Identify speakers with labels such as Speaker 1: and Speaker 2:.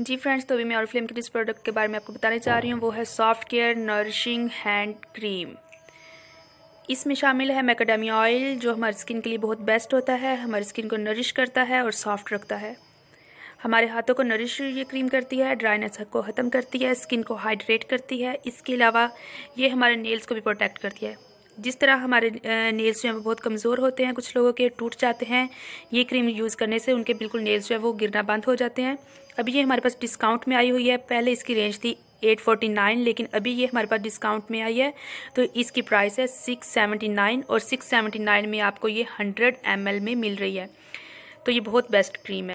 Speaker 1: जी friends तो अभी मैं और फ्लेम के जिस प्रोडक्ट के बारे में आपको बताने चाह रही हूँ वो है soft care nourishing hand cream इसमें शामिल है मैकेडामिया ऑयल जो हमारी स्किन के लिए बहुत बेस्ट होता है हमारी स्किन को नरिश करता है और सॉफ्ट रखता है हमारे हाथों को नरिश ये क्रीम करती है ड्राइनेस को ख़त्म करती है स्किन को हाइड्रेट करती है इसके अलावा ये हमारे नेल्स को भी प्रोटेक्ट करती है जिस तरह हमारे नेल्स जो हैं वो बहुत कमज़ोर होते हैं कुछ लोगों के टूट जाते हैं ये क्रीम यूज़ करने से उनके बिल्कुल नेल्स जो है वो गिरना बंद हो जाते हैं अभी ये हमारे पास डिस्काउंट में आई हुई है पहले इसकी रेंज थी एट फोर्टी नाइन लेकिन अभी ये हमारे पास डिस्काउंट में आई है तो इसकी प्राइस है सिक्स नाइन और सिक्स सेवेंटी नाइन में आपको ये हंड्रेड एम एल में मिल रही है तो ये बहुत बेस्ट क्रीम है